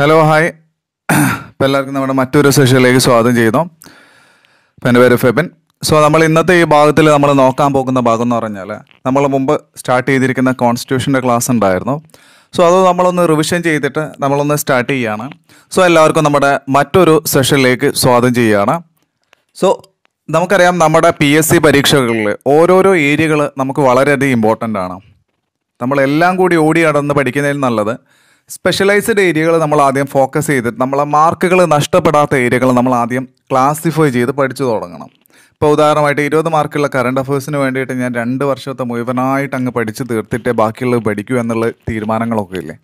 hello hi ഇപ്പം എല്ലാവർക്കും നമ്മുടെ മറ്റൊരു സെഷനിലേക്ക് സ്വാഗതം ചെയ്യുന്നു അപ്പം എൻ്റെ പേര് ഫെബിൻ സോ നമ്മൾ ഇന്നത്തെ ഈ ഭാഗത്തിൽ നമ്മൾ നോക്കാൻ പോകുന്ന ഭാഗം എന്ന് പറഞ്ഞാൽ നമ്മൾ മുമ്പ് സ്റ്റാർട്ട് ചെയ്തിരിക്കുന്ന കോൺസ്റ്റിറ്റ്യൂഷൻ്റെ ക്ലാസ് ഉണ്ടായിരുന്നു സോ അത് നമ്മളൊന്ന് റിവിഷൻ ചെയ്തിട്ട് നമ്മളൊന്ന് സ്റ്റാർട്ട് ചെയ്യുകയാണ് സോ എല്ലാവർക്കും നമ്മുടെ മറ്റൊരു സെഷനിലേക്ക് സ്വാഗതം ചെയ്യുകയാണ് സോ നമുക്കറിയാം നമ്മുടെ പി എസ് സി പരീക്ഷകളിൽ ഓരോരോ ഏരിയകൾ നമുക്ക് വളരെയധികം ഇമ്പോർട്ടൻ്റ് ആണ് നമ്മളെല്ലാം കൂടി ഓടി നടന്ന് പഠിക്കുന്നതിൽ നല്ലത് സ്പെഷ്യലൈസ്ഡ് ഏരിയകൾ നമ്മൾ ആദ്യം ഫോക്കസ് ചെയ്തിട്ട് നമ്മളെ മാർക്കുകൾ നഷ്ടപ്പെടാത്ത ഏരിയകൾ നമ്മൾ ആദ്യം ക്ലാസിഫൈ ചെയ്ത് പഠിച്ചു തുടങ്ങണം ഇപ്പോൾ ഉദാഹരണമായിട്ട് ഇരുപത് മാർക്കുള്ള കറണ്ട് അഫേഴ്സിന് വേണ്ടിയിട്ട് ഞാൻ രണ്ട് വർഷത്തെ മുഴുവനായിട്ട് അങ്ങ് പഠിച്ച് തീർത്തിട്ടേ ബാക്കിയുള്ളത് പഠിക്കൂ എന്നുള്ള തീരുമാനങ്ങളൊക്കെ ഇല്ലേ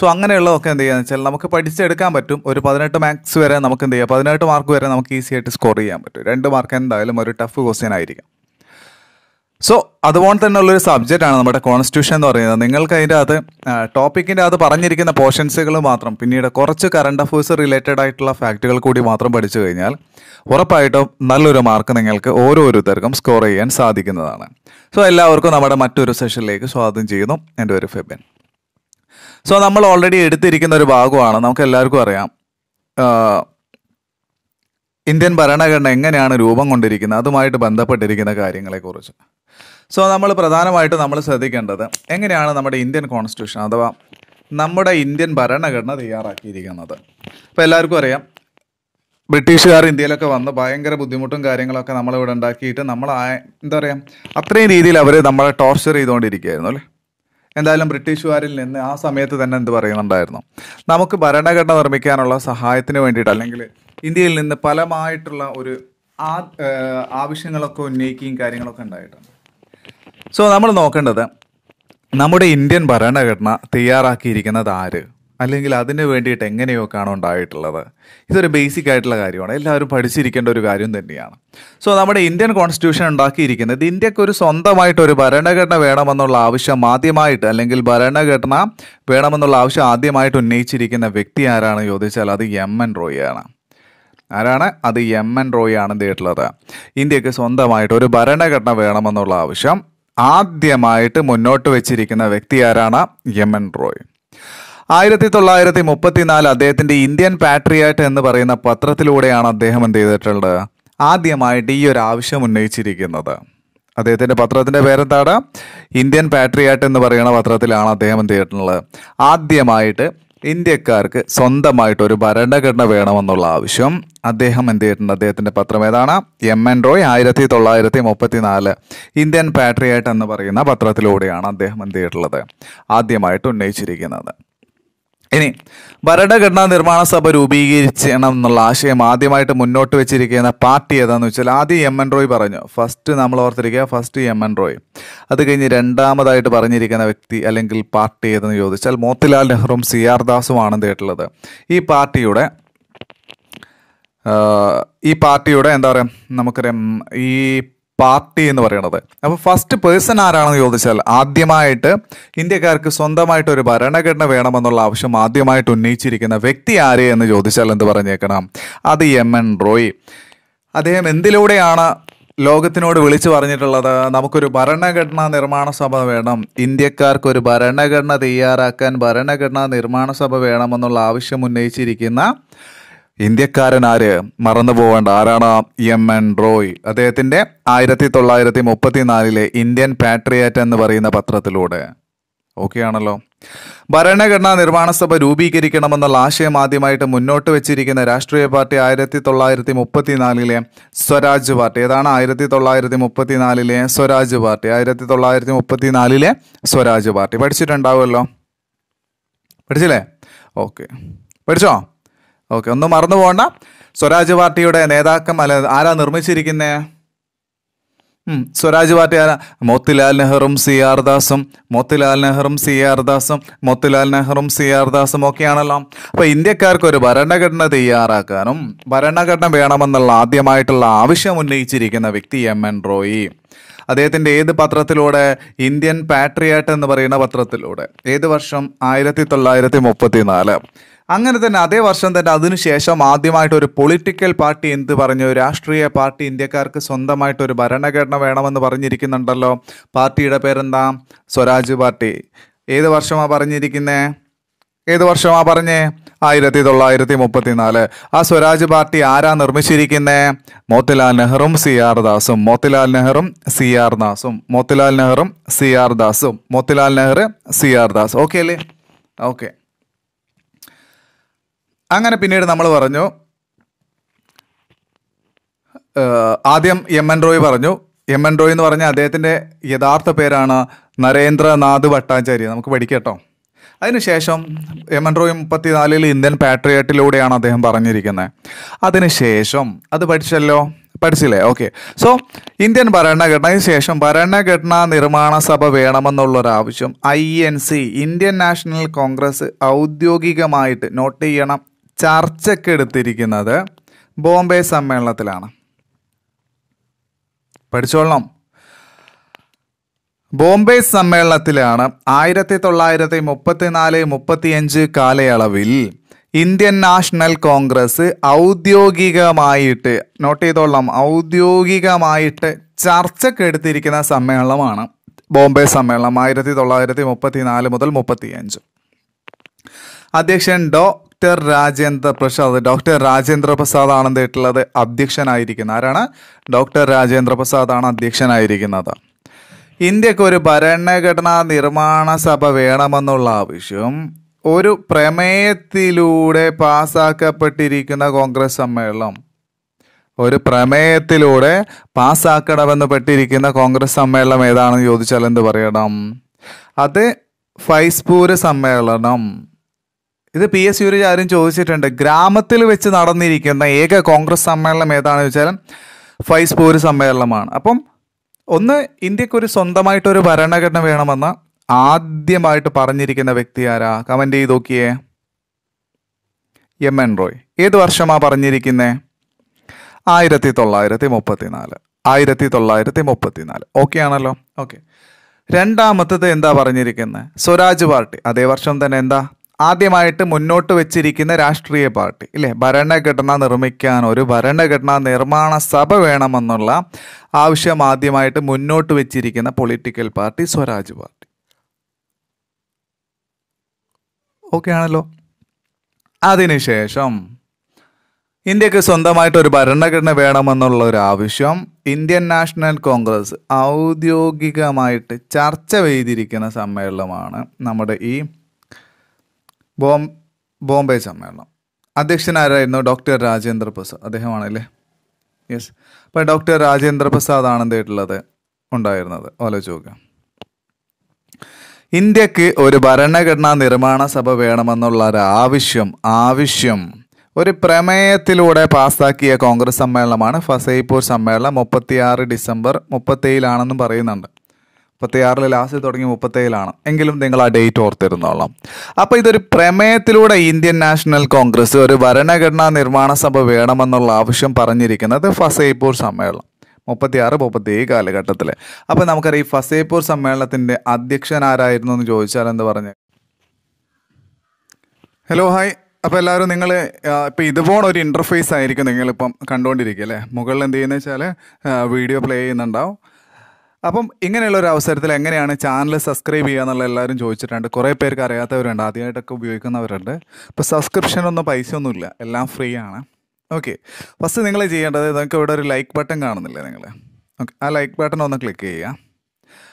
സോ അങ്ങനെയുള്ളതൊക്കെ എന്ത് ചെയ്യുക വെച്ചാൽ നമുക്ക് പഠിച്ചെടുക്കാൻ പറ്റും ഒരു പതിനെട്ട് മാർക്സ് വരെ നമുക്ക് എന്ത് ചെയ്യാം പതിനെട്ട് മാർക്ക് വരെ നമുക്ക് ഈസി ആയിട്ട് സ്കോർ ചെയ്യാൻ പറ്റും രണ്ട് മാർക്ക് എന്തായാലും ഒരു ടഫ് ക്വസ്റ്റ്യൻ ആയിരിക്കും സോ അതുപോലെ തന്നെ ഉള്ളൊരു ആണ് നമ്മുടെ കോൺസ്റ്റിറ്റ്യൂഷൻ എന്ന് പറയുന്നത് നിങ്ങൾക്ക് അതിൻ്റെ അത് ടോപ്പിക്കിൻ്റെ അത് പറഞ്ഞിരിക്കുന്ന പോർഷൻസുകൾ മാത്രം പിന്നീട് കുറച്ച് കറണ്ട് അഫയേഴ്സ് റിലേറ്റഡ് ആയിട്ടുള്ള ഫാക്റ്റുകൾ കൂടി മാത്രം പഠിച്ചു കഴിഞ്ഞാൽ ഉറപ്പായിട്ടും നല്ലൊരു മാർക്ക് നിങ്ങൾക്ക് ഓരോരുത്തർക്കും സ്കോർ ചെയ്യാൻ സാധിക്കുന്നതാണ് സോ എല്ലാവർക്കും നമ്മുടെ മറ്റൊരു സെഷനിലേക്ക് സ്വാഗതം ചെയ്യുന്നു എൻ്റെ ഒരു ഫെബിൻ സോ നമ്മൾ ഓൾറെഡി എടുത്തിരിക്കുന്ന ഒരു ഭാഗമാണ് നമുക്ക് എല്ലാവർക്കും അറിയാം ഇന്ത്യൻ ഭരണഘടന എങ്ങനെയാണ് രൂപം കൊണ്ടിരിക്കുന്നത് അതുമായിട്ട് ബന്ധപ്പെട്ടിരിക്കുന്ന കാര്യങ്ങളെക്കുറിച്ച് സോ നമ്മൾ പ്രധാനമായിട്ട് നമ്മൾ ശ്രദ്ധിക്കേണ്ടത് എങ്ങനെയാണ് നമ്മുടെ ഇന്ത്യൻ കോൺസ്റ്റിറ്റ്യൂഷൻ അഥവാ നമ്മുടെ ഇന്ത്യൻ ഭരണഘടന തയ്യാറാക്കിയിരിക്കുന്നത് അപ്പോൾ എല്ലാവർക്കും അറിയാം ബ്രിട്ടീഷുകാർ ഇന്ത്യയിലൊക്കെ വന്ന് ഭയങ്കര ബുദ്ധിമുട്ടും കാര്യങ്ങളൊക്കെ നമ്മളിവിടെ ഉണ്ടാക്കിയിട്ട് നമ്മൾ എന്താ പറയുക അത്രയും രീതിയിൽ അവർ നമ്മളെ ടോർച്ചർ ചെയ്തുകൊണ്ടിരിക്കുകയായിരുന്നു അല്ലേ എന്തായാലും ബ്രിട്ടീഷുകാരിൽ നിന്ന് ആ സമയത്ത് തന്നെ എന്ത് പറയുന്നുണ്ടായിരുന്നു നമുക്ക് ഭരണഘടന നിർമ്മിക്കാനുള്ള സഹായത്തിന് വേണ്ടിയിട്ട് അല്ലെങ്കിൽ ഇന്ത്യയിൽ നിന്ന് പലമായിട്ടുള്ള ഒരു ആവശ്യങ്ങളൊക്കെ ഉന്നയിക്കുകയും കാര്യങ്ങളൊക്കെ ഉണ്ടായിട്ടുണ്ട് സോ നമ്മൾ നോക്കേണ്ടത് നമ്മുടെ ഇന്ത്യൻ ഭരണഘടന തയ്യാറാക്കിയിരിക്കുന്നത് ആര് അല്ലെങ്കിൽ അതിന് വേണ്ടിയിട്ട് എങ്ങനെയൊക്കെയാണ് ഉണ്ടായിട്ടുള്ളത് ഇതൊരു ബേസിക് ആയിട്ടുള്ള കാര്യമാണ് എല്ലാവരും പഠിച്ചിരിക്കേണ്ട ഒരു കാര്യം തന്നെയാണ് സോ നമ്മുടെ ഇന്ത്യൻ കോൺസ്റ്റിറ്റ്യൂഷൻ ഉണ്ടാക്കിയിരിക്കുന്നത് ഇന്ത്യക്ക് ഒരു സ്വന്തമായിട്ട് ഒരു ഭരണഘടന വേണമെന്നുള്ള ആവശ്യം ആദ്യമായിട്ട് അല്ലെങ്കിൽ ഭരണഘടന വേണമെന്നുള്ള ആവശ്യം ആദ്യമായിട്ട് ഉന്നയിച്ചിരിക്കുന്ന വ്യക്തി ആരാണ് ചോദിച്ചാൽ അത് എം എൻ ആണ് ആരാണ് അത് എം എൻ റോയ് ആണ് എന്ത് ചെയ്തിട്ടുള്ളത് ഇന്ത്യക്ക് സ്വന്തമായിട്ട് ഒരു ഭരണഘടന വേണമെന്നുള്ള ആവശ്യം ആദ്യമായിട്ട് മുന്നോട്ട് വെച്ചിരിക്കുന്ന വ്യക്തി ആരാണ് എൻ റോയ് ആയിരത്തി തൊള്ളായിരത്തി മുപ്പത്തിനാല് അദ്ദേഹത്തിൻ്റെ ഇന്ത്യൻ പാട്രിയാറ്റ് എന്ന് പറയുന്ന പത്രത്തിലൂടെയാണ് അദ്ദേഹം എന്ത് ചെയ്തിട്ടുള്ളത് ആദ്യമായിട്ട് ഈ ഒരു ആവശ്യം ഉന്നയിച്ചിരിക്കുന്നത് അദ്ദേഹത്തിൻ്റെ പത്രത്തിൻ്റെ പേരെന്താണ് ഇന്ത്യൻ പാട്രിയാറ്റ് എന്ന് പറയുന്ന പത്രത്തിലാണ് അദ്ദേഹം എന്ത് ചെയ്തിട്ടുള്ളത് ആദ്യമായിട്ട് ഇന്ത്യക്കാർക്ക് സ്വന്തമായിട്ട് ഒരു ഭരണഘടന വേണമെന്നുള്ള ആവശ്യം അദ്ദേഹം എന്ത് ചെയ്തിട്ടുണ്ട് അദ്ദേഹത്തിൻ്റെ പത്രം ഏതാണ് എം എൻ റോയ് ആയിരത്തി തൊള്ളായിരത്തി മുപ്പത്തി നാല് ഇന്ത്യൻ പാട്രിയറ്റ് എന്ന് പറയുന്ന പത്രത്തിലൂടെയാണ് അദ്ദേഹം എന്ത് ചെയ്തിട്ടുള്ളത് ആദ്യമായിട്ട് ഉന്നയിച്ചിരിക്കുന്നത് ഇനി ഭരണഘടനാ നിർമ്മാണ സഭ രൂപീകരിക്കണം എന്നുള്ള ആശയം ആദ്യമായിട്ട് മുന്നോട്ട് വെച്ചിരിക്കുന്ന പാർട്ടി ഏതാന്ന് വെച്ചാൽ ആദ്യം എം എൻ റോയ് പറഞ്ഞു ഫസ്റ്റ് നമ്മൾ ഓർത്തിരിക്കുക ഫസ്റ്റ് എം എൻ റോയ് അത് കഴിഞ്ഞ് രണ്ടാമതായിട്ട് പറഞ്ഞിരിക്കുന്ന വ്യക്തി അല്ലെങ്കിൽ പാർട്ടി ഏതെന്ന് ചോദിച്ചാൽ മോത്തിലാൽ നെഹ്റുവും സി ആർ ദാസുമാണ് കേട്ടുള്ളത് ഈ പാർട്ടിയുടെ ഈ പാർട്ടിയുടെ എന്താ പറയുക നമുക്കറിയാം ഈ പാർട്ടി എന്ന് പറയുന്നത് അപ്പോൾ ഫസ്റ്റ് പേഴ്സൺ ആരാണെന്ന് ചോദിച്ചാൽ ആദ്യമായിട്ട് ഇന്ത്യക്കാർക്ക് സ്വന്തമായിട്ട് ഒരു ഭരണഘടന വേണമെന്നുള്ള ആവശ്യം ആദ്യമായിട്ട് ഉന്നയിച്ചിരിക്കുന്ന വ്യക്തി ആരെ എന്ന് ചോദിച്ചാൽ എന്ത് പറഞ്ഞേക്കണം അത് എം എൻ റോയ് അദ്ദേഹം എന്തിലൂടെയാണ് ലോകത്തിനോട് വിളിച്ചു പറഞ്ഞിട്ടുള്ളത് നമുക്കൊരു ഭരണഘടനാ നിർമ്മാണ സഭ വേണം ഇന്ത്യക്കാർക്ക് ഒരു ഭരണഘടന തയ്യാറാക്കാൻ ഭരണഘടനാ നിർമ്മാണ സഭ വേണമെന്നുള്ള ആവശ്യം ഉന്നയിച്ചിരിക്കുന്ന ഇന്ത്യക്കാരനാര് മറന്നു പോകേണ്ട ആരാണ് എം എൻ റോയ് അദ്ദേഹത്തിന്റെ ആയിരത്തി തൊള്ളായിരത്തി മുപ്പത്തിനാലിലെ ഇന്ത്യൻ പാട്രിയേറ്റ് എന്ന് പറയുന്ന പത്രത്തിലൂടെ ഓക്കെ ആണല്ലോ ഭരണഘടനാ നിർമ്മാണ സഭ രൂപീകരിക്കണമെന്നുള്ള ആശയം ആദ്യമായിട്ട് മുന്നോട്ട് വെച്ചിരിക്കുന്ന രാഷ്ട്രീയ പാർട്ടി ആയിരത്തി തൊള്ളായിരത്തി മുപ്പത്തിനാലിലെ സ്വരാജ് പാർട്ടി ഏതാണ് ആയിരത്തി തൊള്ളായിരത്തി മുപ്പത്തിനാലിലെ സ്വരാജ് പാർട്ടി ആയിരത്തി തൊള്ളായിരത്തി മുപ്പത്തിനാലിലെ സ്വരാജ് പാർട്ടി പഠിച്ചിട്ടുണ്ടാവുമല്ലോ പഠിച്ചില്ലേ ഓക്കെ പഠിച്ചോ ഓക്കെ ഒന്നും മറന്നു പോകണ്ട സ്വരാജ് പാർട്ടിയുടെ നേതാക്കം അല്ല ആരാ നിർമ്മിച്ചിരിക്കുന്നേ സ്വരാജ് പാർട്ടി ആരാ മോത്തിലാൽ നെഹ്റും സി ആർ ദാസും മോത്തിലാൽ നെഹ്റും സി ആർ ദാസും മോത്തിലാൽ നെഹ്റും സി ആർ ദാസും ഒക്കെയാണല്ലോ അപ്പോൾ ഇന്ത്യക്കാർക്ക് ഒരു ഭരണഘടന തയ്യാറാക്കാനും ഭരണഘടന വേണമെന്നുള്ള ആദ്യമായിട്ടുള്ള ആവശ്യം ഉന്നയിച്ചിരിക്കുന്ന വ്യക്തി എം എൻ റോയി അദ്ദേഹത്തിൻ്റെ ഏത് പത്രത്തിലൂടെ ഇന്ത്യൻ പാട്രിയാട്ട് എന്ന് പറയുന്ന പത്രത്തിലൂടെ ഏത് വർഷം ആയിരത്തി തൊള്ളായിരത്തി മുപ്പത്തി നാല് അങ്ങനെ തന്നെ അതേ വർഷം തന്നെ അതിനുശേഷം ആദ്യമായിട്ട് ഒരു പൊളിറ്റിക്കൽ പാർട്ടി എന്ത് പറഞ്ഞു രാഷ്ട്രീയ പാർട്ടി ഇന്ത്യക്കാർക്ക് സ്വന്തമായിട്ട് ഒരു ഭരണഘടന വേണമെന്ന് പറഞ്ഞിരിക്കുന്നുണ്ടല്ലോ പാർട്ടിയുടെ പേരെന്താ സ്വരാജ് പാർട്ടി ഏത് വർഷമാണ് പറഞ്ഞിരിക്കുന്നത് ഏത് വർഷമാണ് പറഞ്ഞേ ആയിരത്തി തൊള്ളായിരത്തി മുപ്പത്തി നാല് ആ സ്വരാജ് പാർട്ടി ആരാ നിർമ്മിച്ചിരിക്കുന്നത് മോത്തിലാൽ നെഹ്റും സി ആർ ദാസും മോത്തിലാൽ നെഹ്റും സി ആർ ദാസും മോത്തിലാൽ നെഹ്റും സി ആർ ദാസും Motilal Nehru C R Das okay അല്ലേ ഓക്കെ അങ്ങനെ പിന്നീട് നമ്മൾ പറഞ്ഞു ആദ്യം എം എൻ റോയ് പറഞ്ഞു എം എൻ റോയ് എന്ന് പറഞ്ഞാൽ അദ്ദേഹത്തിൻ്റെ യഥാർത്ഥ പേരാണ് നരേന്ദ്രനാഥ് ഭട്ടാചാര്യ നമുക്ക് പഠിക്കട്ടോ അതിനുശേഷം എം എൻ റോയ് മുപ്പത്തിനാലിൽ ഇന്ത്യൻ പാട്രിയറ്റിലൂടെയാണ് അദ്ദേഹം പറഞ്ഞിരിക്കുന്നത് അതിനുശേഷം അത് പഠിച്ചല്ലോ പഠിച്ചില്ലേ ഓക്കെ സോ ഇന്ത്യൻ ഭരണഘടനയ്ക്ക് ശേഷം ഭരണഘടനാ നിർമ്മാണ സഭ വേണമെന്നുള്ളൊരാവശ്യം I N C Indian National Congress ഔദ്യോഗികമായിട്ട് നോട്ട് ചെയ്യണം ചർച്ചയ്ക്ക് എടുത്തിരിക്കുന്നത് ബോംബെ സമ്മേളനത്തിലാണ് പഠിച്ചോളണം ബോംബെ സമ്മേളനത്തിലാണ് ആയിരത്തി തൊള്ളായിരത്തി മുപ്പത്തിനാല് മുപ്പത്തിയഞ്ച് കാലയളവിൽ ഇന്ത്യൻ നാഷണൽ കോൺഗ്രസ് ഔദ്യോഗികമായിട്ട് നോട്ട് ചെയ്തോളം ഔദ്യോഗികമായിട്ട് ചർച്ചയ്ക്ക് എടുത്തിരിക്കുന്ന സമ്മേളനമാണ് ബോംബെ സമ്മേളനം ആയിരത്തി തൊള്ളായിരത്തി മുപ്പത്തിനാല് മുതൽ മുപ്പത്തിയഞ്ച് അധ്യക്ഷൻ ഡോ ഡോക്ടർ രാജേന്ദ്ര പ്രസാദ് ഡോക്ടർ രാജേന്ദ്ര പ്രസാദ് കേട്ടുള്ളത് അധ്യക്ഷനായിരിക്കുന്നത് ആരാണ് ഡോക്ടർ രാജേന്ദ്ര പ്രസാദ് ആണ് അധ്യക്ഷനായിരിക്കുന്നത് ഇന്ത്യക്ക് ഒരു ഭരണഘടനാ നിർമ്മാണ സഭ വേണമെന്നുള്ള ആവശ്യം ഒരു പ്രമേയത്തിലൂടെ പാസാക്കപ്പെട്ടിരിക്കുന്ന കോൺഗ്രസ് സമ്മേളനം ഒരു പ്രമേയത്തിലൂടെ പാസ്സാക്കണമെന്ന് പെട്ടിരിക്കുന്ന കോൺഗ്രസ് സമ്മേളനം ഏതാണെന്ന് ചോദിച്ചാൽ എന്ത് പറയണം അത് ഫൈസ്പൂര് സമ്മേളനം ഇത് പി എസ് സൂരജ് ആരും ചോദിച്ചിട്ടുണ്ട് ഗ്രാമത്തിൽ വെച്ച് നടന്നിരിക്കുന്ന ഏക കോൺഗ്രസ് സമ്മേളനം ഏതാണെന്ന് വെച്ചാൽ ഫൈസ് പോര് സമ്മേളനമാണ് അപ്പം ഒന്ന് ഇന്ത്യക്കൊരു സ്വന്തമായിട്ടൊരു ഭരണഘടന വേണമെന്ന് ആദ്യമായിട്ട് പറഞ്ഞിരിക്കുന്ന വ്യക്തി ആരാ കമൻ്റ് ചെയ്ത് നോക്കിയേ എം എൻ റോയ് ഏത് വർഷമാണ് പറഞ്ഞിരിക്കുന്നത് ആയിരത്തി തൊള്ളായിരത്തി മുപ്പത്തി നാല് ആയിരത്തി തൊള്ളായിരത്തി മുപ്പത്തി നാല് ഓക്കെ ആണല്ലോ ഓക്കെ രണ്ടാമത്തത് എന്താ പറഞ്ഞിരിക്കുന്നത് സ്വരാജ് പാർട്ടി അതേ വർഷം തന്നെ എന്താ ആദ്യമായിട്ട് മുന്നോട്ട് വെച്ചിരിക്കുന്ന രാഷ്ട്രീയ പാർട്ടി ഇല്ലേ ഭരണഘടന നിർമ്മിക്കാൻ ഒരു ഭരണഘടന നിർമ്മാണ സഭ വേണമെന്നുള്ള ആവശ്യം ആദ്യമായിട്ട് മുന്നോട്ട് വെച്ചിരിക്കുന്ന political party Swaraj party okay ആണല്ലോ അതിനുശേഷം ഇന്ത്യക്ക് സ്വന്തമായിട്ട് ഒരു ഭരണഘടന വേണമെന്നുള്ള ഒരു ആവശ്യം ഇന്ത്യൻ നാഷണൽ കോൺഗ്രസ് ഔദ്യോഗികമായിട്ട് ചർച്ച ചെയ്തിരിക്കുന്ന സമ്മേളനമാണ് നമ്മുടെ ഈ ബോം ബോംബെ സമ്മേളനം അധ്യക്ഷനാരായിരുന്നു ഡോക്ടർ രാജേന്ദ്ര പ്രസാദ് അദ്ദേഹമാണല്ലേ യെസ് അപ്പോൾ ഡോക്ടർ രാജേന്ദ്ര പ്രസാദ് ആണ് എന്തായിട്ടുള്ളത് ഉണ്ടായിരുന്നത് ആലോചിച്ച് നോക്കുക ഇന്ത്യക്ക് ഒരു ഭരണഘടനാ നിർമ്മാണ സഭ വേണമെന്നുള്ള ഒരു ആവശ്യം ആവശ്യം ഒരു പ്രമേയത്തിലൂടെ പാസ്സാക്കിയ കോൺഗ്രസ് സമ്മേളനമാണ് ഫസൈപൂർ സമ്മേളനം മുപ്പത്തിയാറ് ഡിസംബർ മുപ്പത്തേഴിലാണെന്നും പറയുന്നുണ്ട് ആറിൽ ലാസ്റ്റ് തുടങ്ങി മുപ്പത്തേഴിലാണ് എങ്കിലും നിങ്ങൾ ആ ഡേറ്റ് ഓർത്തിരുന്നോളാം അപ്പോൾ ഇതൊരു പ്രമേയത്തിലൂടെ ഇന്ത്യൻ നാഷണൽ കോൺഗ്രസ് ഒരു ഭരണഘടനാ നിർമ്മാണ സഭ വേണമെന്നുള്ള ആവശ്യം പറഞ്ഞിരിക്കുന്നത് ഫസേപൂർ സമ്മേളനം മുപ്പത്തി ഏഴ് കാലഘട്ടത്തിൽ അപ്പോൾ നമുക്കറിയാം ഈ ഫസേപൂർ സമ്മേളനത്തിന്റെ അധ്യക്ഷൻ ആരായിരുന്നു എന്ന് ചോദിച്ചാൽ എന്ത് പറഞ്ഞു ഹലോ ഹായ് അപ്പോൾ എല്ലാവരും നിങ്ങൾ ഇപ്പോൾ ഇതുപോലെ ഒരു ഇൻ്റർഫേസ് ആയിരിക്കും നിങ്ങളിപ്പം കണ്ടുകൊണ്ടിരിക്കുക അല്ലേ മുകളിൽ എന്ത് ചെയ്യുന്നത് വെച്ചാൽ വീഡിയോ പ്ലേ ചെയ്യുന്നുണ്ടാവും അപ്പം ഇങ്ങനെയുള്ള ഒരു അവസരത്തിൽ എങ്ങനെയാണ് ചാനൽ സബ്സ്ക്രൈബ് ചെയ്യുക എന്നുള്ള എല്ലാവരും ചോദിച്ചിട്ടുണ്ട് കുറേ പേർക്ക് അറിയാത്തവരുണ്ട് ആദ്യമായിട്ടൊക്കെ ഉപയോഗിക്കുന്നവരുണ്ട് ഇപ്പോൾ സബ്സ്ക്രിപ്ഷനൊന്നും പൈസ ഒന്നുമില്ല എല്ലാം ഫ്രീ ആണ് ഓക്കെ ഫസ്റ്റ് നിങ്ങൾ ചെയ്യേണ്ടത് നിങ്ങൾക്ക് ഇവിടെ ഒരു ലൈക്ക് ബട്ടൺ കാണുന്നില്ലേ നിങ്ങൾ ഓക്കെ ആ ലൈക്ക് ബട്ടൺ ഒന്ന് ക്ലിക്ക് ചെയ്യുക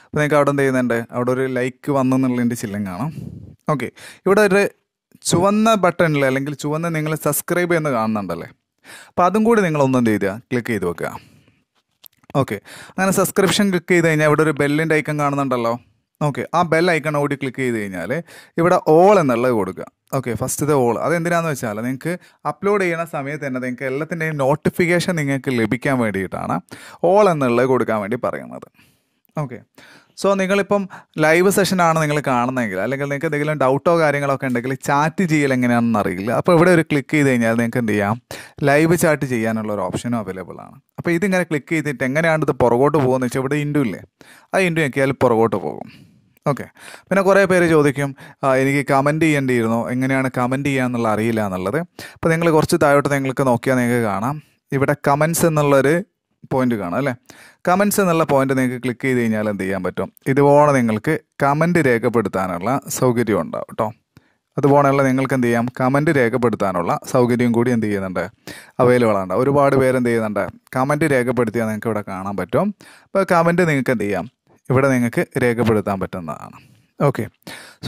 അപ്പോൾ നിങ്ങൾക്ക് അവിടെ എന്ത് ചെയ്യുന്നുണ്ട് അവിടെ ഒരു ലൈക്ക് വന്നു എന്നുള്ളതിൻ്റെ ചില്ലം കാണാം ഓക്കെ ഇവിടെ ഒരു ചുവന്ന ബട്ടണിൽ അല്ലെങ്കിൽ ചുവന്ന നിങ്ങൾ സബ്സ്ക്രൈബ് എന്ന് കാണുന്നുണ്ടല്ലേ അപ്പോൾ അതും കൂടി നിങ്ങൾ എന്ത് ചെയ്യുക ക്ലിക്ക് ചെയ്ത് വെക്കുക ഓക്കെ അങ്ങനെ സബ്സ്ക്രിപ്ഷൻ ക്ലിക്ക് ചെയ്ത് കഴിഞ്ഞാൽ ഇവിടെ ഒരു ബെല്ലിൻ്റെ ഐക്കൺ കാണുന്നുണ്ടല്ലോ ഓക്കെ ആ ബെൽ ഐക്കൺ ഓടി ക്ലിക്ക് ചെയ്ത് കഴിഞ്ഞാൽ ഇവിടെ ഓൾ എന്നുള്ളത് കൊടുക്കുക ഓക്കെ ഇത് ഓൾ അതെന്തിനാന്ന് വെച്ചാൽ നിങ്ങൾക്ക് അപ്ലോഡ് ചെയ്യുന്ന സമയത്ത് തന്നെ നിങ്ങൾക്ക് എല്ലാത്തിൻ്റെയും നോട്ടിഫിക്കേഷൻ നിങ്ങൾക്ക് ലഭിക്കാൻ വേണ്ടിയിട്ടാണ് ഓൾ എന്നുള്ളത് കൊടുക്കാൻ വേണ്ടി പറയുന്നത് ഓക്കെ സോ നിങ്ങളിപ്പം ലൈവ് സെഷനാണ് നിങ്ങൾ കാണുന്നതെങ്കിൽ അല്ലെങ്കിൽ നിങ്ങൾക്ക് എന്തെങ്കിലും ഡൗട്ടോ കാര്യങ്ങളൊക്കെ ഉണ്ടെങ്കിൽ ചാറ്റ് ചെയ്യൽ എങ്ങനെയാണെന്ന് അറിയില്ല അപ്പോൾ ഇവിടെ ഒരു ക്ലിക്ക് ചെയ്ത് കഴിഞ്ഞാൽ നിങ്ങൾക്ക് എന്ത് ചെയ്യാം ലൈവ് ചാറ്റ് ചെയ്യാനുള്ള ഒരു ഓപ്ഷനും അവൈലബിൾ ആണ് അപ്പോൾ ഇതിങ്ങനെ ക്ലിക്ക് ചെയ്തിട്ട് എങ്ങനെയാണ് ഇത് പുറകോട്ട് പോകുന്നത് വെച്ചാൽ ഇവിടെ ഇൻഡു ഇല്ലേ ആ ഇൻഡു നോക്കിയാൽ പുറകോട്ട് പോകും ഓക്കെ പിന്നെ കുറേ പേര് ചോദിക്കും എനിക്ക് കമൻറ്റ് ചെയ്യേണ്ടിയിരുന്നോ എങ്ങനെയാണ് കമൻറ്റ് ചെയ്യുക എന്നുള്ള അറിയില്ല എന്നുള്ളത് അപ്പോൾ നിങ്ങൾ കുറച്ച് താഴോട്ട് നിങ്ങൾക്ക് നോക്കിയാൽ നിങ്ങൾക്ക് കാണാം ഇവിടെ കമൻസ് എന്നുള്ളൊരു പോയിന്റ് കാണാം അല്ലേ കമൻസ് എന്നുള്ള പോയിന്റ് നിങ്ങൾക്ക് ക്ലിക്ക് ചെയ്ത് കഴിഞ്ഞാൽ എന്ത് ചെയ്യാൻ പറ്റും ഇതുപോലെ നിങ്ങൾക്ക് കമൻറ്റ് രേഖപ്പെടുത്താനുള്ള സൗകര്യം ഉണ്ടാവും കേട്ടോ അതുപോലെയുള്ള നിങ്ങൾക്ക് എന്ത് ചെയ്യാം കമൻറ്റ് രേഖപ്പെടുത്താനുള്ള സൗകര്യം കൂടി എന്ത് ചെയ്യുന്നുണ്ട് അവൈലബിൾ ആണ് ഒരുപാട് പേര് എന്ത് ചെയ്യുന്നുണ്ട് കമൻറ്റ് രേഖപ്പെടുത്തിയാൽ നിങ്ങൾക്ക് ഇവിടെ കാണാൻ പറ്റും അപ്പോൾ കമൻറ്റ് നിങ്ങൾക്ക് എന്ത് ചെയ്യാം ഇവിടെ നിങ്ങൾക്ക് രേഖപ്പെടുത്താൻ പറ്റുന്നതാണ് ഓക്കെ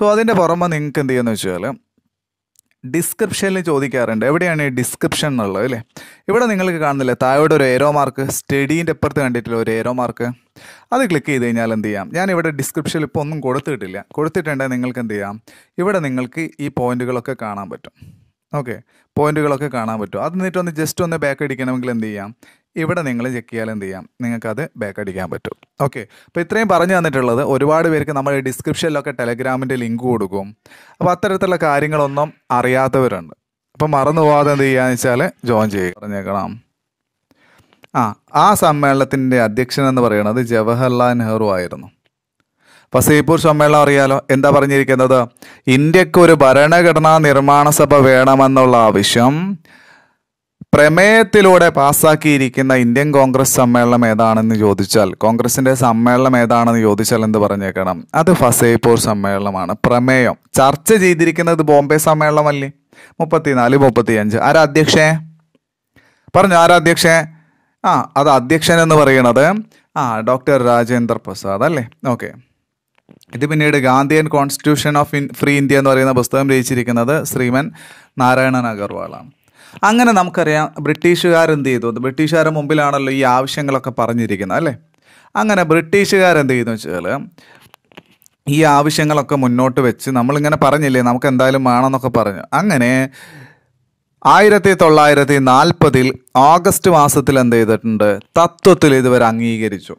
സോ അതിൻ്റെ പുറമെ നിങ്ങൾക്ക് എന്ത് ചെയ്യുമെന്ന് വെച്ചാൽ ഡിസ്ക്രിപ്ഷനിൽ ചോദിക്കാറുണ്ട് എവിടെയാണ് ഈ ഡിസ്ക്രിപ്ഷൻ എന്നുള്ളത് അല്ലേ ഇവിടെ നിങ്ങൾക്ക് കാണുന്നില്ലേ താഴോട്ട് ഒരു ഏരോ മാർക്ക് സ്റ്റഡീൻ്റെ അപ്പുറത്ത് കണ്ടിട്ടില്ല ഒരു ഏരോ മാർക്ക് അത് ക്ലിക്ക് ചെയ്ത് കഴിഞ്ഞാൽ എന്ത് ചെയ്യാം ഞാൻ ഇവിടെ ഡിസ്ക്രിപ്ഷനിൽ ഇപ്പോൾ ഒന്നും കൊടുത്തിട്ടില്ല കൊടുത്തിട്ടുണ്ടെങ്കിൽ നിങ്ങൾക്ക് എന്ത് ചെയ്യാം ഇവിടെ നിങ്ങൾക്ക് ഈ പോയിന്റുകളൊക്കെ കാണാൻ പറ്റും ഓക്കെ പോയിന്റുകളൊക്കെ കാണാൻ പറ്റും അത് എന്നിട്ടൊന്ന് ജസ്റ്റ് ഒന്ന് ബാക്ക് അടിക്കണമെങ്കിൽ എന്ത് ചെയ്യാം ഇവിടെ നിങ്ങൾ ചെക്ക് ചെയ്യാൻ എന്ത് ചെയ്യാം നിങ്ങൾക്കത് ബാക്ക് അടിക്കാൻ പറ്റും ഓക്കെ അപ്പോൾ ഇത്രയും പറഞ്ഞു തന്നിട്ടുള്ളത് ഒരുപാട് പേർക്ക് നമ്മൾ ഡിസ്ക്രിപ്ഷനിലൊക്കെ ടെലഗ്രാമിൻ്റെ ലിങ്ക് കൊടുക്കും അപ്പോൾ അത്തരത്തിലുള്ള കാര്യങ്ങളൊന്നും അറിയാത്തവരുണ്ട് അപ്പം മറന്നു പോകാതെ എന്ത് ചെയ്യുകയെന്ന് വെച്ചാൽ ജോയിൻ ചെയ്യുക പറഞ്ഞേക്കണം ആ ആ സമ്മേളനത്തിൻ്റെ അധ്യക്ഷൻ എന്ന് പറയുന്നത് ജവഹർലാൽ നെഹ്റു ആയിരുന്നു വസീപൂർ സമ്മേളനം അറിയാലോ എന്താ പറഞ്ഞിരിക്കുന്നത് ഇന്ത്യക്ക് ഒരു ഭരണഘടനാ നിർമ്മാണ സഭ വേണമെന്നുള്ള ആവശ്യം പ്രമേയത്തിലൂടെ പാസ്സാക്കിയിരിക്കുന്ന ഇന്ത്യൻ കോൺഗ്രസ് സമ്മേളനം ഏതാണെന്ന് ചോദിച്ചാൽ കോൺഗ്രസിന്റെ സമ്മേളനം ഏതാണെന്ന് ചോദിച്ചാൽ എന്ത് പറഞ്ഞേക്കണം അത് ഫസേപ്പൂർ സമ്മേളനമാണ് പ്രമേയം ചർച്ച ചെയ്തിരിക്കുന്നത് ബോംബെ സമ്മേളനമല്ലേ മുപ്പത്തിനാല് മുപ്പത്തിയഞ്ച് ആരാ അധ്യക്ഷേ പറഞ്ഞു ആരാ അധ്യക്ഷേ ആ അത് അധ്യക്ഷൻ എന്ന് പറയുന്നത് ആ ഡോക്ടർ രാജേന്ദ്ര പ്രസാദ് അല്ലേ ഓക്കെ ഇത് പിന്നീട് Gandhian Constitution of Free India എന്ന് പറയുന്ന പുസ്തകം രചിച്ചിരിക്കുന്നത് ശ്രീമൻ നാരായണൻ അഗർവാളാണ് അങ്ങനെ നമുക്കറിയാം എന്ത് ചെയ്തു ബ്രിട്ടീഷുകാരുടെ മുമ്പിലാണല്ലോ ഈ ആവശ്യങ്ങളൊക്കെ പറഞ്ഞിരിക്കുന്നത് അല്ലേ അങ്ങനെ ബ്രിട്ടീഷുകാരെന്ത് ചെയ്തു വെച്ചാൽ ഈ ആവശ്യങ്ങളൊക്കെ മുന്നോട്ട് വെച്ച് നമ്മളിങ്ങനെ പറഞ്ഞില്ലേ നമുക്ക് എന്തായാലും വേണമെന്നൊക്കെ പറഞ്ഞു അങ്ങനെ ആയിരത്തി തൊള്ളായിരത്തി നാൽപ്പതിൽ ഓഗസ്റ്റ് മാസത്തിൽ എന്ത് ചെയ്തിട്ടുണ്ട് തത്വത്തിൽ ഇതുവരെ അംഗീകരിച്ചു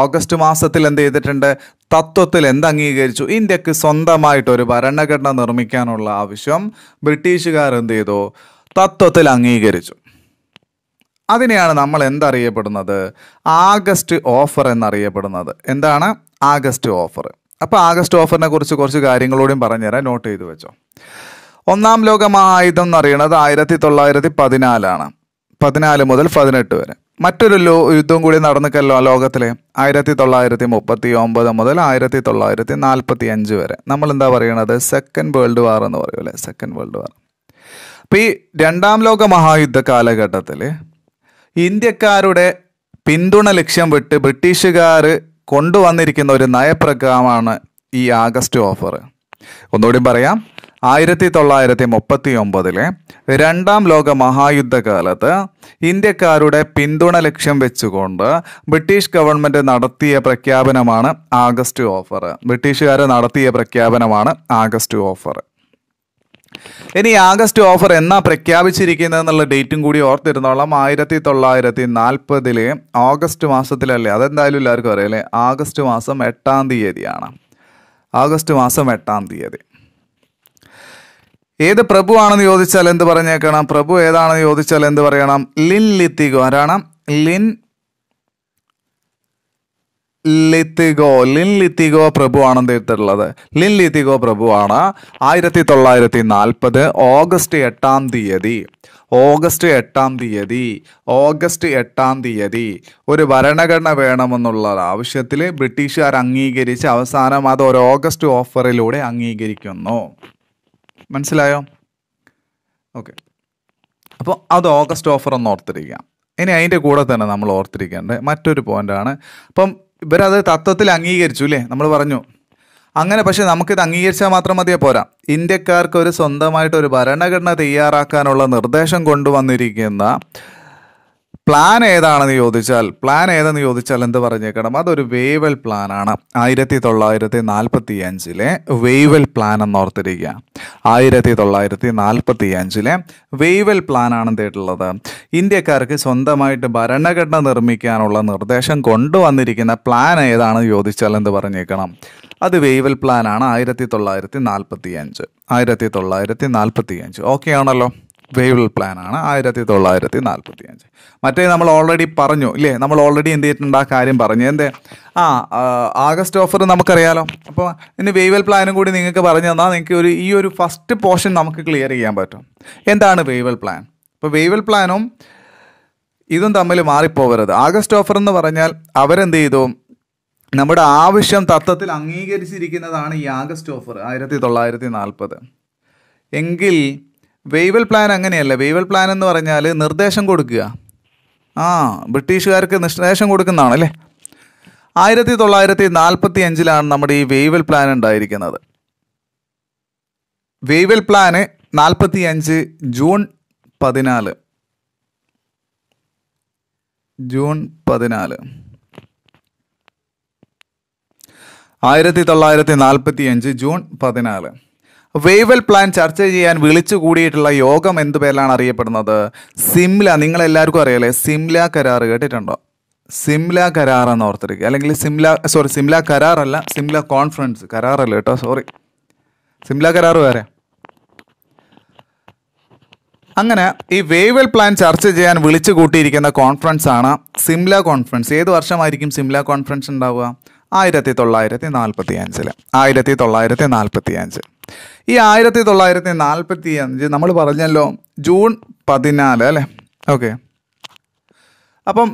ഓഗസ്റ്റ് മാസത്തിൽ എന്ത് ചെയ്തിട്ടുണ്ട് തത്വത്തിൽ എന്ത് അംഗീകരിച്ചു ഇന്ത്യക്ക് സ്വന്തമായിട്ട് ഒരു ഭരണഘടന നിർമ്മിക്കാനുള്ള ആവശ്യം ബ്രിട്ടീഷുകാർ എന്ത് ചെയ്തു തത്വത്തിൽ അംഗീകരിച്ചു അതിനെയാണ് നമ്മൾ എന്തറിയപ്പെടുന്നത് ആഗസ്റ്റ് ഓഫർ എന്നറിയപ്പെടുന്നത് എന്താണ് ആഗസ്റ്റ് ഓഫർ അപ്പോൾ ആഗസ്റ്റ് ഓഫറിനെ കുറിച്ച് കുറച്ച് കാര്യങ്ങളോടും പറഞ്ഞുതരാം നോട്ട് ചെയ്തു വെച്ചോ ഒന്നാം ലോക മഹായുദ്ധം അറിയണത് ആയിരത്തി തൊള്ളായിരത്തി പതിനാലാണ് പതിനാല് മുതൽ പതിനെട്ട് വരെ മറ്റൊരു യുദ്ധം കൂടി നടന്നിക്കല്ലോ ലോകത്തിൽ ആയിരത്തി തൊള്ളായിരത്തി മുപ്പത്തി ഒമ്പത് മുതൽ ആയിരത്തി തൊള്ളായിരത്തി നാൽപ്പത്തി അഞ്ച് വരെ നമ്മൾ എന്താ പറയണത് സെക്കൻഡ് വേൾഡ് വാർ എന്ന് അല്ലേ സെക്കൻഡ് വേൾഡ് വാർ അപ്പം ഈ രണ്ടാം ലോക മഹായുദ്ധ കാലഘട്ടത്തിൽ ഇന്ത്യക്കാരുടെ പിന്തുണ ലക്ഷ്യം വിട്ട് ബ്രിട്ടീഷുകാർ കൊണ്ടുവന്നിരിക്കുന്ന ഒരു നയപ്രഗ്രാമാണ് ഈ ആഗസ്റ്റ് ഓഫർ ഒന്നുകൂടി പറയാം ആയിരത്തി തൊള്ളായിരത്തി മുപ്പത്തി ഒമ്പതിലെ രണ്ടാം ലോക മഹായുദ്ധകാലത്ത് ഇന്ത്യക്കാരുടെ പിന്തുണ ലക്ഷ്യം വെച്ചുകൊണ്ട് ബ്രിട്ടീഷ് ഗവൺമെൻറ് നടത്തിയ പ്രഖ്യാപനമാണ് ആഗസ്റ്റ് ഓഫർ ബ്രിട്ടീഷുകാർ നടത്തിയ പ്രഖ്യാപനമാണ് ആഗസ്റ്റ് ഓഫർ ഇനി ആഗസ്റ്റ് ഓഫർ എന്നാ പ്രഖ്യാപിച്ചിരിക്കുന്നത് എന്നുള്ള ഡേറ്റും കൂടി ഓർത്തിരുന്നോളം ആയിരത്തി തൊള്ളായിരത്തി നാൽപ്പതിലെ ഓഗസ്റ്റ് മാസത്തിലല്ലേ അതെന്തായാലും എല്ലാവർക്കും അറിയാം ആഗസ്റ്റ് മാസം എട്ടാം തീയതിയാണ് ആഗസ്റ്റ് മാസം എട്ടാം തീയതി ഏത് പ്രഭു ആണെന്ന് ചോദിച്ചാൽ എന്ത് പറഞ്ഞേക്കണം പ്രഭു ഏതാണെന്ന് ചോദിച്ചാൽ എന്ത് പറയണം ലിൻ ലിത്തിഗോ ആരാണ് ലിൻ ലിത്തിഗോ ലിൻ ലിത്തിഗോ പ്രഭു ആണെന്ന് എടുത്തിട്ടുള്ളത് ലിൻ ലിത്തിഗോ പ്രഭുവാണ് ആയിരത്തി തൊള്ളായിരത്തി നാൽപ്പത് ഓഗസ്റ്റ് എട്ടാം തീയതി ഓഗസ്റ്റ് എട്ടാം തീയതി ഓഗസ്റ്റ് എട്ടാം തീയതി ഒരു ഭരണഘടന വേണമെന്നുള്ള ആവശ്യത്തിൽ ബ്രിട്ടീഷുകാർ അംഗീകരിച്ച് അവസാനം അത് ഒരു ഓഗസ്റ്റ് ഓഫറിലൂടെ അംഗീകരിക്കുന്നു മനസ്സിലായോ ഓക്കെ അപ്പോൾ അത് ഓഗസ്റ്റ് ഓഫർ ഒന്ന് ഓർത്തിരിക്കുക ഇനി അതിൻ്റെ കൂടെ തന്നെ നമ്മൾ ഓർത്തിരിക്കേണ്ട മറ്റൊരു പോയിൻ്റാണ് അപ്പം ഇവരത് തത്വത്തിൽ അംഗീകരിച്ചു അല്ലേ നമ്മൾ പറഞ്ഞു അങ്ങനെ പക്ഷേ നമുക്കിത് അംഗീകരിച്ചാൽ മാത്രം മതിയെ പോരാ ഇന്ത്യക്കാർക്ക് ഒരു സ്വന്തമായിട്ട് ഒരു ഭരണഘടന തയ്യാറാക്കാനുള്ള നിർദ്ദേശം കൊണ്ടുവന്നിരിക്കുന്ന പ്ലാൻ ഏതാണെന്ന് ചോദിച്ചാൽ പ്ലാൻ ഏതെന്ന് ചോദിച്ചാൽ എന്ത് പറഞ്ഞേക്കണം അതൊരു വേവൽ പ്ലാനാണ് ആയിരത്തി തൊള്ളായിരത്തി നാൽപ്പത്തി അഞ്ചിലെ വേവൽ പ്ലാൻ എന്ന് ഓർത്തിരിക്കുക ആയിരത്തി തൊള്ളായിരത്തി നാൽപ്പത്തി അഞ്ചിലെ വേവൽ പ്ലാനാണ് കേട്ടുള്ളത് ഇന്ത്യക്കാർക്ക് സ്വന്തമായിട്ട് ഭരണഘടന നിർമ്മിക്കാനുള്ള നിർദ്ദേശം കൊണ്ടുവന്നിരിക്കുന്ന പ്ലാൻ ഏതാണെന്ന് ചോദിച്ചാൽ എന്ത് പറഞ്ഞേക്കണം അത് വേവൽ പ്ലാനാണ് ആയിരത്തി തൊള്ളായിരത്തി നാൽപ്പത്തി അഞ്ച് ആയിരത്തി തൊള്ളായിരത്തി നാൽപ്പത്തി അഞ്ച് ഓക്കെ ആണല്ലോ വേവ് പ്ലാനാണ് ആയിരത്തി തൊള്ളായിരത്തി നാൽപ്പത്തി അഞ്ച് മറ്റേ നമ്മൾ ഓൾറെഡി പറഞ്ഞു ഇല്ലേ നമ്മൾ ഓൾറെഡി എന്ത് ചെയ്തിട്ടുണ്ട് ആ കാര്യം പറഞ്ഞു എന്തേ ആ ആഗസ്റ്റ് ഓഫർ നമുക്കറിയാലോ അപ്പോൾ ഇനി വേവൽ പ്ലാനും കൂടി നിങ്ങൾക്ക് പറഞ്ഞു തന്നാൽ നിങ്ങൾക്ക് ഒരു ഈ ഒരു ഫസ്റ്റ് പോർഷൻ നമുക്ക് ക്ലിയർ ചെയ്യാൻ പറ്റും എന്താണ് വേവൽ പ്ലാൻ അപ്പോൾ വേവൽ പ്ലാനും ഇതും തമ്മിൽ മാറിപ്പോവരുത് ആഗസ്റ്റ് ഓഫർ എന്ന് പറഞ്ഞാൽ അവരെന്ത് ചെയ്തു നമ്മുടെ ആവശ്യം തത്വത്തിൽ അംഗീകരിച്ചിരിക്കുന്നതാണ് ഈ ആഗസ്റ്റ് ഓഫർ ആയിരത്തി തൊള്ളായിരത്തി നാൽപ്പത് എങ്കിൽ വെയ്വൽ പ്ലാൻ അങ്ങനെയല്ല വെയ്വൽ പ്ലാൻ എന്ന് പറഞ്ഞാൽ നിർദ്ദേശം കൊടുക്കുക ആ ബ്രിട്ടീഷുകാർക്ക് നിർദ്ദേശം കൊടുക്കുന്നതാണ് അല്ലേ ആയിരത്തി തൊള്ളായിരത്തി നാൽപ്പത്തി അഞ്ചിലാണ് നമ്മുടെ ഈ വെയ്വൽ പ്ലാൻ ഉണ്ടായിരിക്കുന്നത് വെയ്വൽ പ്ലാന് നാൽപ്പത്തി അഞ്ച് ജൂൺ പതിനാല് ജൂൺ പതിനാല് ആയിരത്തി തൊള്ളായിരത്തി നാൽപ്പത്തി അഞ്ച് ജൂൺ പതിനാല് വേവൽ പ്ലാൻ ചർച്ച ചെയ്യാൻ വിളിച്ചു കൂടിയിട്ടുള്ള യോഗം എന്ത് പേരിലാണ് അറിയപ്പെടുന്നത് സിംല നിങ്ങൾ എല്ലാവർക്കും അറിയാലേ സിംല കരാർ കേട്ടിട്ടുണ്ടോ സിംല കരാർ എന്ന് ഓർത്തിരിക്കുക അല്ലെങ്കിൽ സിംല സോറി സിംല കരാറല്ല സിംല കോൺഫറൻസ് കരാറല്ല കേട്ടോ സോറി സിംല കരാർ വേറെ അങ്ങനെ ഈ വേവൽ പ്ലാൻ ചർച്ച ചെയ്യാൻ വിളിച്ചു കൂട്ടിയിരിക്കുന്ന കോൺഫറൻസ് ആണ് സിംല കോൺഫറൻസ് ഏത് വർഷമായിരിക്കും സിംല കോൺഫറൻസ് ഉണ്ടാവുക ആയിരത്തി തൊള്ളായിരത്തി നാൽപ്പത്തി അഞ്ചിൽ ആയിരത്തി തൊള്ളായിരത്തി നാൽപ്പത്തി അഞ്ചിൽ ഈ ആയിരത്തി തൊള്ളായിരത്തി നാൽപ്പത്തി അഞ്ച് നമ്മൾ പറഞ്ഞല്ലോ ജൂൺ പതിനാല് അല്ലേ ഓക്കെ അപ്പം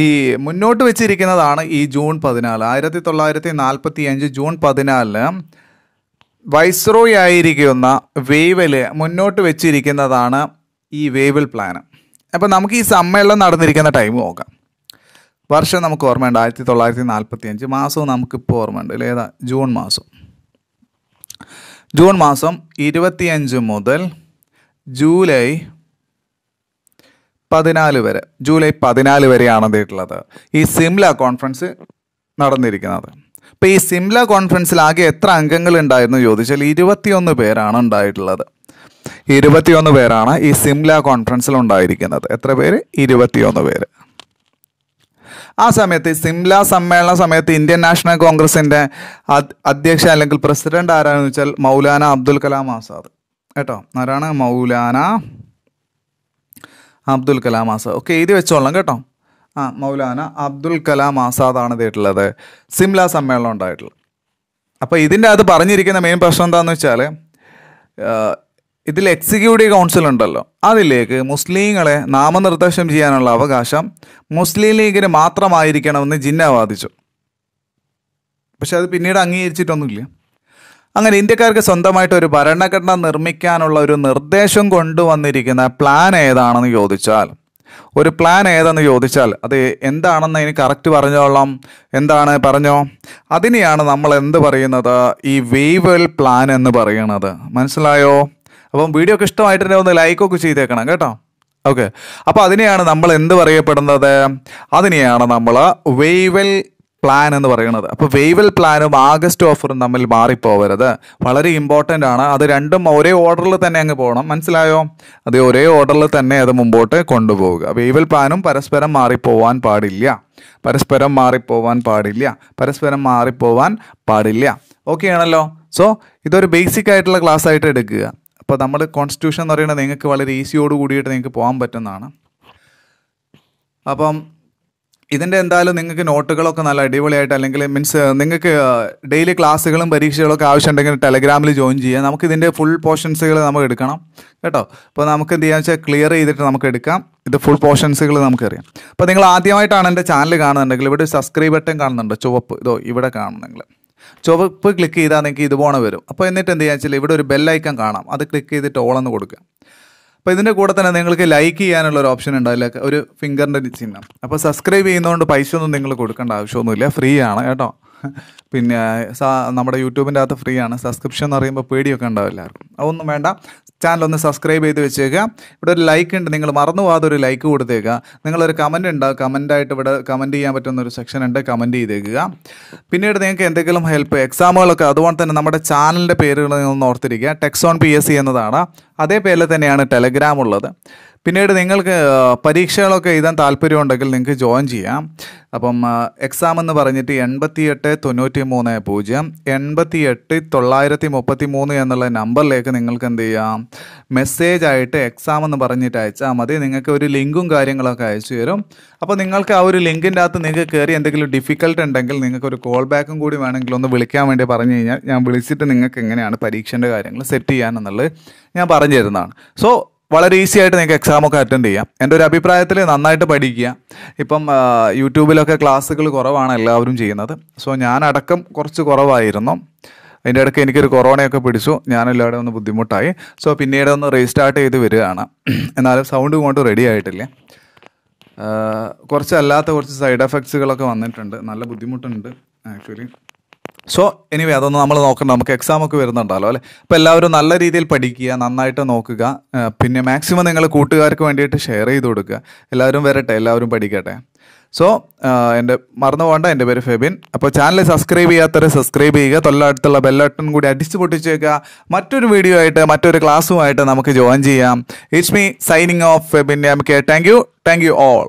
ഈ മുന്നോട്ട് വെച്ചിരിക്കുന്നതാണ് ഈ ജൂൺ പതിനാല് ആയിരത്തി തൊള്ളായിരത്തി നാൽപ്പത്തി അഞ്ച് ജൂൺ പതിനാലിന് വൈസ്രോയി ആയിരിക്കുന്ന വേവൽ മുന്നോട്ട് വെച്ചിരിക്കുന്നതാണ് ഈ വേവൽ പ്ലാന് അപ്പം നമുക്ക് ഈ സമ്മേളനം നടന്നിരിക്കുന്ന ടൈം നോക്കാം വർഷം നമുക്ക് ഓർമ്മയുണ്ട് ആയിരത്തി തൊള്ളായിരത്തി നാൽപ്പത്തി അഞ്ച് മാസവും നമുക്കിപ്പോൾ ഓർമ്മയുണ്ട് അല്ലേതാ ജൂൺ മാസം ജൂൺ മാസം ഇരുപത്തിയഞ്ച് മുതൽ ജൂലൈ പതിനാല് വരെ ജൂലൈ പതിനാല് വരെയാണ് എന്തിട്ടുള്ളത് ഈ സിംല കോൺഫറൻസ് നടന്നിരിക്കുന്നത് അപ്പോൾ ഈ സിംല കോൺഫറൻസിൽ ആകെ എത്ര അംഗങ്ങൾ ഉണ്ടായിരുന്നു ചോദിച്ചാൽ ഇരുപത്തിയൊന്ന് പേരാണ് ഉണ്ടായിട്ടുള്ളത് ഇരുപത്തിയൊന്ന് പേരാണ് ഈ സിംല കോൺഫറൻസിൽ ഉണ്ടായിരിക്കുന്നത് എത്ര പേര് ഇരുപത്തിയൊന്ന് പേര് ആ സമയത്ത് സിംല സമ്മേളന സമയത്ത് ഇന്ത്യൻ നാഷണൽ കോൺഗ്രസിന്റെ അധ്യക്ഷ അല്ലെങ്കിൽ പ്രസിഡന്റ് ആരാണെന്ന് വെച്ചാൽ മൗലാന അബ്ദുൽ കലാം ആസാദ് കേട്ടോ ആരാണ് മൗലാന അബ്ദുൽ കലാം ആസാദ് ഓക്കെ എഴുതി വെച്ചോളാം കേട്ടോ ആ മൗലാന അബ്ദുൽ കലാം ആസാദാണ് ഇതായിട്ടുള്ളത് സിംല സമ്മേളനം ഉണ്ടായിട്ടുള്ളത് അപ്പോൾ ഇതിൻ്റെ അത് പറഞ്ഞിരിക്കുന്ന മെയിൻ പ്രശ്നം എന്താണെന്ന് വെച്ചാൽ ഇതിൽ എക്സിക്യൂട്ടീവ് കൗൺസിൽ ഉണ്ടല്ലോ അതിലേക്ക് മുസ്ലിങ്ങളെ നാമനിർദ്ദേശം ചെയ്യാനുള്ള അവകാശം മുസ്ലിം ലീഗിന് മാത്രമായിരിക്കണമെന്ന് ജിന്ന വാദിച്ചു പക്ഷെ അത് പിന്നീട് അംഗീകരിച്ചിട്ടൊന്നുമില്ല അങ്ങനെ ഇന്ത്യക്കാർക്ക് സ്വന്തമായിട്ട് ഒരു ഭരണഘടന നിർമ്മിക്കാനുള്ള ഒരു നിർദ്ദേശം കൊണ്ടുവന്നിരിക്കുന്ന പ്ലാൻ ഏതാണെന്ന് ചോദിച്ചാൽ ഒരു പ്ലാൻ ഏതെന്ന് ചോദിച്ചാൽ അത് എന്താണെന്ന് ഇനി കറക്റ്റ് പറഞ്ഞോളാം എന്താണ് പറഞ്ഞോ അതിനെയാണ് നമ്മൾ എന്ത് പറയുന്നത് ഈ വേവൽ പ്ലാൻ എന്ന് പറയുന്നത് മനസ്സിലായോ അപ്പം വീഡിയോ ഒക്കെ ഇഷ്ടമായിട്ടുണ്ടെങ്കിൽ ഒന്ന് ലൈക്കൊക്കെ ചെയ്തേക്കണം കേട്ടോ ഓക്കെ അപ്പോൾ അതിനെയാണ് നമ്മൾ എന്ത് പറയപ്പെടുന്നത് അതിനെയാണ് നമ്മൾ വെയ്വൽ പ്ലാൻ എന്ന് പറയുന്നത് അപ്പോൾ വെയ്വൽ പ്ലാനും ആഗസ്റ്റ് ഓഫറും തമ്മിൽ മാറിപ്പോവരുത് വളരെ ഇമ്പോർട്ടൻ്റ് ആണ് അത് രണ്ടും ഒരേ ഓർഡറിൽ തന്നെ അങ്ങ് പോകണം മനസ്സിലായോ അത് ഒരേ ഓർഡറിൽ തന്നെ അത് മുമ്പോട്ട് കൊണ്ടുപോവുക വെയ്വൽ പ്ലാനും പരസ്പരം മാറിപ്പോവാൻ പാടില്ല പരസ്പരം മാറിപ്പോവാൻ പാടില്ല പരസ്പരം മാറിപ്പോവാൻ പാടില്ല ഓക്കെ ആണല്ലോ സോ ഇതൊരു ബേസിക് ആയിട്ടുള്ള ക്ലാസ് ആയിട്ട് എടുക്കുക അപ്പോൾ നമ്മൾ കോൺസ്റ്റിറ്റ്യൂഷൻ എന്ന് പറയുന്നത് നിങ്ങൾക്ക് വളരെ ഈസിയോട് കൂടിയിട്ട് നിങ്ങൾക്ക് പോകാൻ പറ്റുന്നതാണ് അപ്പം ഇതിൻ്റെ എന്തായാലും നിങ്ങൾക്ക് നോട്ടുകളൊക്കെ നല്ല അടിപൊളിയായിട്ട് അല്ലെങ്കിൽ മീൻസ് നിങ്ങൾക്ക് ഡെയിലി ക്ലാസ്സുകളും പരീക്ഷകളൊക്കെ ആവശ്യമുണ്ടെങ്കിൽ ടെലഗ്രാമിൽ ജോയിൻ ചെയ്യാം നമുക്ക് ഇതിൻ്റെ ഫുൾ പോർഷൻസുകൾ നമുക്ക് എടുക്കണം കേട്ടോ അപ്പോൾ നമുക്ക് എന്ത് ചെയ്യാന്ന് വെച്ചാൽ ക്ലിയർ ചെയ്തിട്ട് നമുക്ക് എടുക്കാം ഇത് ഫുൾ പോർഷൻസുകൾ നമുക്ക് അപ്പോൾ നിങ്ങൾ ആദ്യമായിട്ടാണ് എൻ്റെ ചാനൽ കാണുന്നുണ്ടെങ്കിൽ ഇവിടെ സബ്സ്ക്രൈബ് ബട്ടൺ കാണുന്നുണ്ടോ ചുവപ്പ് ഇതോ ഇവിടെ കാണുന്നെങ്കിൽ ചുവപ്പ് ക്ലിക്ക് ചെയ്താൽ നിങ്ങൾക്ക് ഇതുപോലെ വരും അപ്പോൾ എന്നിട്ട് എന്ത് ചെയ്യാന്ന് വെച്ചാൽ ഇവിടെ ഒരു ബെല്ലൈക്കൺ കാണാം അത് ക്ലിക്ക് ചെയ്തിട്ട് ഓളെന്ന് കൊടുക്കുക അപ്പോൾ ഇതിൻ്റെ കൂടെ തന്നെ നിങ്ങൾക്ക് ലൈക്ക് ചെയ്യാനുള്ള ഒരു ഓപ്ഷൻ ഉണ്ട് അതിലൊക്കെ ഒരു ഫിംഗറിൻ്റെ ചിഹ്നം അപ്പോൾ സബ്സ്ക്രൈബ് ചെയ്യുന്നതുകൊണ്ട് പൈസ ഒന്നും നിങ്ങൾ കൊടുക്കേണ്ട ആവശ്യമൊന്നുമില്ല ഫ്രീ ആണ് കേട്ടോ പിന്നെ നമ്മുടെ യൂട്യൂബിൻ്റെ അകത്ത് ഫ്രീ ആണ് സബ്സ്ക്രിപ്ഷൻ എന്ന് പറയുമ്പോൾ പേടിയൊക്കെ ഉണ്ടാവില്ല അതൊന്നും വേണ്ട ചാനൽ ഒന്ന് സബ്സ്ക്രൈബ് ചെയ്ത് വെച്ചേക്കുക ഇവിടെ ഒരു ലൈക്ക് ഉണ്ട് നിങ്ങൾ മറന്നു പോകാതെ ഒരു ലൈക്ക് കൊടുത്തേക്കുക നിങ്ങളൊരു കമൻ്റ് ഉണ്ട് ആയിട്ട് ഇവിടെ കമൻറ്റ് ചെയ്യാൻ പറ്റുന്ന ഒരു സെക്ഷൻ ഉണ്ട് കമൻറ്റ് ചെയ്തേക്കുക പിന്നീട് നിങ്ങൾക്ക് എന്തെങ്കിലും ഹെൽപ്പ് എക്സാമുകളൊക്കെ അതുകൊണ്ട് തന്നെ നമ്മുടെ ചാനലിൻ്റെ പേരുകൾ ഒന്ന് ഓർത്തിരിക്കുക ടെക്സോൺ പി എസ് സി എന്നതാണ് അതേ പേരിൽ തന്നെയാണ് ടെലഗ്രാം ഉള്ളത് പിന്നീട് നിങ്ങൾക്ക് പരീക്ഷകളൊക്കെ എഴുതാൻ താല്പര്യമുണ്ടെങ്കിൽ നിങ്ങൾക്ക് ജോയിൻ ചെയ്യാം അപ്പം എക്സാം എന്ന് പറഞ്ഞിട്ട് എൺപത്തി എട്ട് തൊണ്ണൂറ്റി മൂന്ന് പൂജ്യം എൺപത്തി എട്ട് തൊള്ളായിരത്തി മുപ്പത്തി മൂന്ന് എന്നുള്ള നമ്പറിലേക്ക് നിങ്ങൾക്ക് എന്ത് ചെയ്യാം മെസ്സേജ് ആയിട്ട് എക്സാം എന്ന് പറഞ്ഞിട്ട് അയച്ചാൽ മതി നിങ്ങൾക്ക് ഒരു ലിങ്കും കാര്യങ്ങളൊക്കെ അയച്ചു തരും അപ്പോൾ നിങ്ങൾക്ക് ആ ഒരു ലിങ്കിൻ്റെ അകത്ത് നിങ്ങൾക്ക് കയറി എന്തെങ്കിലും ഡിഫിക്കൽട്ട് ഉണ്ടെങ്കിൽ നിങ്ങൾക്ക് ഒരു കോൾ ബാക്കും കൂടി വേണമെങ്കിൽ ഒന്ന് വിളിക്കാൻ വേണ്ടി പറഞ്ഞു കഴിഞ്ഞാൽ ഞാൻ വിളിച്ചിട്ട് നിങ്ങൾക്ക് എങ്ങനെയാണ് പരീക്ഷേൻ്റെ കാര്യങ്ങൾ സെറ്റ് ചെയ്യാൻ എന്നുള്ളത് ഞാൻ പറഞ്ഞു തരുന്നതാണ് സോ വളരെ ഈസി ആയിട്ട് നിങ്ങൾക്ക് എക്സാമൊക്കെ അറ്റൻഡ് ചെയ്യാം എൻ്റെ ഒരു അഭിപ്രായത്തിൽ നന്നായിട്ട് പഠിക്കുക ഇപ്പം യൂട്യൂബിലൊക്കെ ക്ലാസ്സുകൾ കുറവാണ് എല്ലാവരും ചെയ്യുന്നത് സോ ഞാൻ അടക്കം കുറച്ച് കുറവായിരുന്നു അതിൻ്റെ ഇടയ്ക്ക് എനിക്കൊരു കൊറോണയൊക്കെ പിടിച്ചു ഞാനെല്ലാവരും ഒന്ന് ബുദ്ധിമുട്ടായി സോ പിന്നീട് ഒന്ന് റീസ്റ്റാർട്ട് ചെയ്ത് വരികയാണ് എന്നാലും സൗണ്ട് കൊണ്ട് റെഡി ആയിട്ടില്ല കുറച്ച് അല്ലാത്ത കുറച്ച് സൈഡ് എഫക്ട്സുകളൊക്കെ വന്നിട്ടുണ്ട് നല്ല ബുദ്ധിമുട്ടുണ്ട് ആക്ച്വലി സോ എനിവേ അതൊന്നും നമ്മൾ നോക്കണ്ട നമുക്ക് എക്സാം ഒക്കെ വരുന്നുണ്ടല്ലോ അല്ലേ അപ്പോൾ എല്ലാവരും നല്ല രീതിയിൽ പഠിക്കുക നന്നായിട്ട് നോക്കുക പിന്നെ മാക്സിമം നിങ്ങൾ കൂട്ടുകാർക്ക് വേണ്ടിയിട്ട് ഷെയർ ചെയ്ത് കൊടുക്കുക എല്ലാവരും വരട്ടെ എല്ലാവരും പഠിക്കട്ടെ സോ എൻ്റെ മറന്നു പോകണ്ട എൻ്റെ പേര് ഫെബിൻ അപ്പോൾ ചാനൽ സബ്സ്ക്രൈബ് ചെയ്യാത്തവരെ സബ്സ്ക്രൈബ് ചെയ്യുക തൊള്ളടുത്തുള്ള ബെല്ലട്ടൺ കൂടി അടിച്ചു പൊട്ടിച്ചേക്കുക മറ്റൊരു വീഡിയോ ആയിട്ട് മറ്റൊരു ക്ലാസ്സുമായിട്ട് നമുക്ക് ജോയിൻ ചെയ്യാം it's me signing off Febin M K thank you thank you all